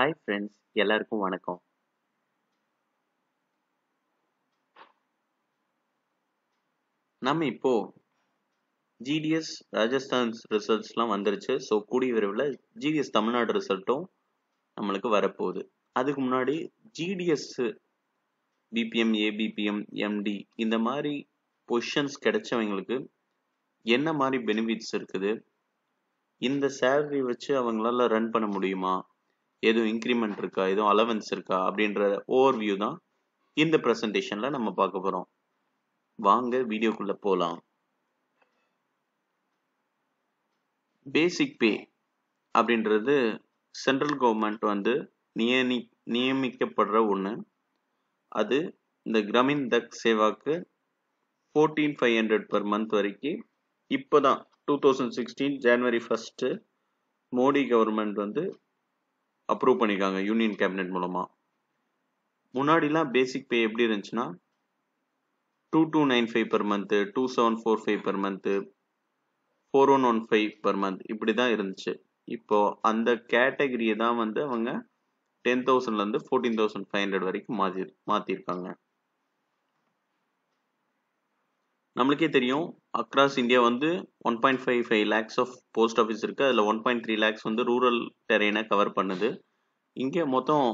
hi friends எல்லாருக்கும் வணக்கம் நம்ம இப்போ ஜிடிஎஸ் ராஜஸ்தான் ரிசல்ட்ஸ்லாம் வந்துருச்சு ஸோ கூடிய விரைவில் ஜிடிஎஸ் தமிழ்நாடு ரிசல்ட்டும் நம்மளுக்கு வரப்போகுது அதுக்கு முன்னாடி ஜிடிஎஸ் பிபிஎம் ஏபிபிஎம் எம்டி இந்த மாதிரி பொசிஷன்ஸ் கிடைச்சவங்களுக்கு என்ன மாதிரி பெனிஃபிட்ஸ் இருக்குது இந்த சேலரி வச்சு அவங்களால ரன் பண்ண முடியுமா எதுவும் இன்க்ரிமெண்ட் இருக்கா எதுவும் அலவன்ஸ் இருக்கா அப்படின்ற ஓவர் வியூ தான் இந்த ப்ரெசன்டேஷனில் நம்ம பார்க்க போகிறோம் வாங்க வீடியோக்குள்ளே போகலாம் பேசிக் பே அப்படின்றது சென்ட்ரல் கவர்மெண்ட் வந்து நியமி நியமிக்கப்படுற ஒன்று அது இந்த கிரமின் தக் சேவாக்கு fourteen five hundred per month வரைக்கும் இப்போ தான் two thousand sixteen January first Modi government வந்து அப்ரூவ் பண்ணியிருக்காங்க யூனியன் கேபினெட் மூலமாக முன்னாடிலாம் பேசிக் பே எப்படி இருந்துச்சுன்னா two two nine five per month two seven four five per month four one one five per month இப்படி தான் இருந்துச்சு இப்போது அந்த கேட்டகரியை தான் வந்து அவங்க டென் தௌசண்ட்லேருந்து ஃபோர்டீன் தௌசண்ட் ஃபைவ் ஹண்ட்ரட் வரைக்கும் மாற்றி மாற்றிருக்காங்க நம்மளுக்கே தெரியும் அக்ராஸ் இந்தியா வந்து one point five five lakhs of post office இருக்குது அதில் ஒன் பாயிண்ட் த்ரீ லேக்ஸ் வந்து ரூரல் டெரெயினை கவர் பண்ணுது இங்கே மொத்தம்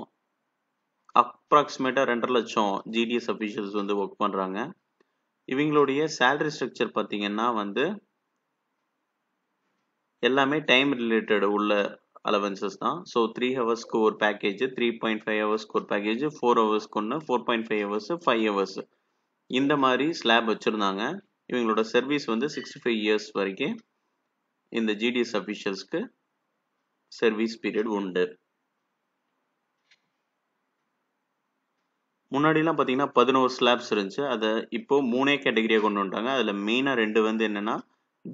அப்ராக்சிமேட்டாக ரெண்டரை லட்சம் ஜிடிஎஸ் அஃபீஷியல்ஸ் வந்து ஒர்க் பண்ணுறாங்க இவங்களுடைய சேலரி ஸ்ட்ரக்சர் பார்த்தீங்கன்னா வந்து எல்லாமே டைம் ரிலேட்டட் உள்ள அலவன்சஸ் தான் ஸோ த்ரீ ஹவர்ஸ்க்கு ஒரு பேக்கேஜ் த்ரீ பாயிண்ட் ஃபைவ் ஹவர்ஸ்க்கு ஒரு பேக்கேஜ் ஃபோர் ஹவர்ஸ்க்கு ஒன்று four point five hours five hours இந்த மாதிரி ஸ்லாப் வச்சுருந்தாங்க இவங்களோட சர்வீஸ் வந்து சிக்ஸ்டி ஃபைவ் இயர்ஸ் வரைக்கும் இந்த ஜிடிஎஸ் அஃபிஷியல்ஸ்க்கு சர்வீஸ் பீரியட் உண்டு முன்னாடிலாம் பார்த்தீங்கன்னா பதினோரு ஸ்லாப்ஸ் இருந்துச்சு அதை இப்போது மூணே கேட்டகரியாக கொண்டு வந்துட்டாங்க அதில் மெயினாக ரெண்டு வந்து என்னென்னா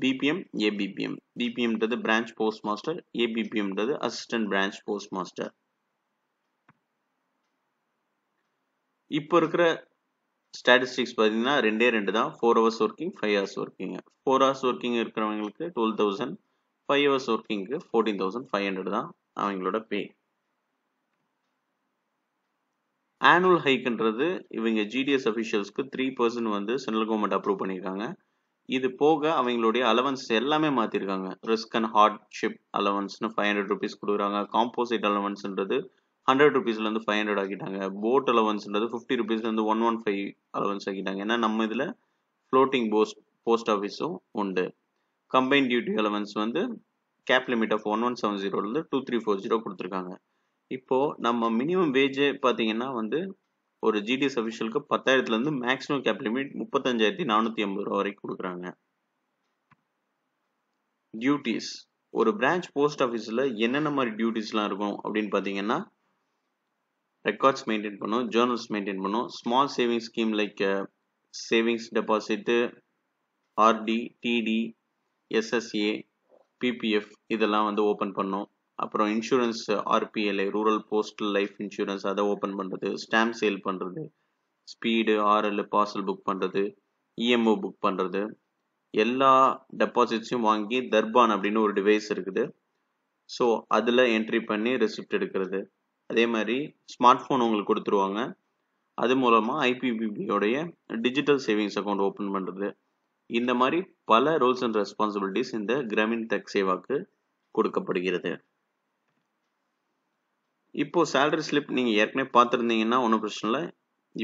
பிபிஎம் ஏபிபிஎம் பிபிஎம்ன்றது பிரான்ச் போஸ்ட் மாஸ்டர் ஏபிபிஎம்ன்றது அசிஸ்டன்ட் பிரான்ச் போஸ்ட் மாஸ்டர் இப்போ இருக்கிற ஸ்டாட்டிஸ்டிக்ஸ் பார்த்தீங்கன்னா ரெண்டே ரெண்டு தான் four hours working five hours working four hours working இருக்கிறவங்களுக்கு டுவெல் தௌசண்ட் ஃபைவ் ஹவர்ஸ் ஒர்க்கிங்க்கு ஃபோர்டீன் தௌசண்ட் ஃபைவ் ஹண்ட்ரட் தான் அவங்களோட பே ஆனுவல் ஹைக்குன்றது இவங்க ஜிடிஎஸ் அஃபிஷியல்ஸ்க்கு த்ரீ பர்சன்ட் வந்து சென்ட்ரல் கவர்மெண்ட் அப்ரூவ் பண்ணியிருக்காங்க இது போக அவங்களுடைய அலவன்ஸ் எல்லாமே மாற்றிருக்காங்க ரிஸ்க் அண்ட் ஹார்ட்ஷிப் அலவன்ஸ்னு ஃபைவ் ஹண்ட்ரட் ருபீஸ் கொடுக்குறாங்க காம்போசிட் அலவன்ஸ்ன்றது ஹண்ட்ரட் ருபீஸ்லேருந்து ஃபைவ் ஹண்ட்ரட் ஆக்கிட்டாங்க போட் அலவன்ஸ்ன்றது ஃபிஃப்டி ருபீஸ்லேருந்து ஒன் ஒன் ஃபைவ் அலவன்ஸ் ஆக்கிட்டாங்க ஏன்னா நம்ம இதில் ஃப்ளோட்டிங் போஸ்ட் போஸ்ட் ஆஃபீஸும் உண்டு கம்பைன் டியூட்டி அலவன்ஸ் வந்து cap limit of one one seven ஜீரோலேருந்து டூ த்ரீ ஃபோர் ஜீரோ கொடுத்துருக்காங்க இப்போது நம்ம மினிமம் வேஜே பார்த்தீங்கன்னா வந்து ஒரு ஜிடிஎஸ் அஃபிஷியலுக்கு பத்தாயிரத்துலேருந்து மேக்ஸிமம் கேப் லிமிட் முப்பத்தஞ்சாயிரத்தி நானூற்றி ஐம்பது ரூபா வரைக்கும் கொடுக்குறாங்க டியூட்டிஸ் ஒரு பிரான்ச் போஸ்ட் ஆஃபீஸில் என்னென்ன மாதிரி டியூட்டிஸ்லாம் இருக்கும் அப்படின்னு பார்த்தீங்கன்னா ரெக்கார்ட்ஸ் மெயின்டைன் பண்ணும் ஜேர்னல்ஸ் மெயின்டைன் பண்ணும் small savings scheme like savings deposit RD TD SSA PPF இதெல்லாம் வந்து ஓப்பன் பண்ணும் அப்புறம் insurance RPLI rural postal life insurance அதை ஓப்பன் பண்ணுறது ஸ்டாம்ப் சேல் பண்ணுறது ஸ்பீடு ஆர்எல் பார்சல் புக் பண்ணுறது இஎம்ஓ புக் பண்ணுறது எல்லா டெபாசிட்ஸையும் வாங்கி தர்பான் அப்படின்னு ஒரு டிவைஸ் இருக்குது ஸோ அதில் என்ட்ரி பண்ணி ரெசிப்ட் எடுக்கிறது அதே மாதிரி ஸ்மார்ட் ஃபோன் உங்களுக்கு கொடுத்துருவாங்க அது மூலமாக ஐபிபிபியோடைய டிஜிட்டல் சேவிங்ஸ் அக்கௌண்ட் ஓப்பன் பண்ணுறது இந்த மாதிரி பல ரூல்ஸ் அண்ட் ரெஸ்பான்சிபிலிட்டிஸ் இந்த கிராமின் டெக் சேவாக்கு கொடுக்கப்படுகிறது இப்போ சேலரி ஸ்லிப் நீங்கள் ஏற்கனவே பார்த்துருந்தீங்கன்னா ஒன்றும் பிரச்சனை இல்லை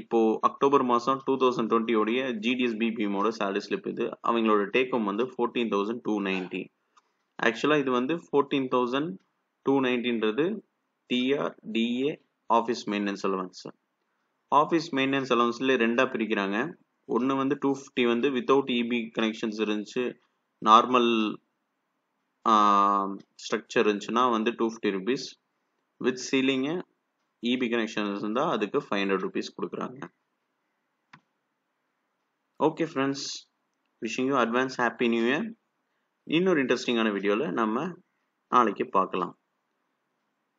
இப்போ அக்டோபர் மாதம் டூ தௌசண்ட் டுவெண்ட்டியோடைய ஜிடிஎஸ்பி பிஎமோட சேலரி ஸ்லிப் இது அவங்களோட டேக் ஹோம் வந்து ஃபோர்டீன் தௌசண்ட் டூ நைன்ட்டி ஆக்சுவலாக இது வந்து ஃபோர்டீன் தௌசண்ட் டூ நைன்டின்றது TR DA office maintenance allowance office maintenance அலவன்ஸில் ரெண்டாக பிரிக்கிறாங்க ஒன்று வந்து டூ ஃபிஃப்டி வந்து வித்தவுட் இபி கனெக்ஷன்ஸ் இருந்துச்சு நார்மல் ஸ்ட்ரக்சர் இருந்துச்சுன்னா வந்து two fifty rupees with ceiling EB connections இருந்தால் அதுக்கு ஃபைவ் ஹண்ட்ரட் ருபீஸ் கொடுக்குறாங்க okay friends wishing you advance happy new year இன்னொரு இன்ட்ரெஸ்டிங்கான வீடியோவில் நம்ம நாளைக்கு பார்க்கலாம்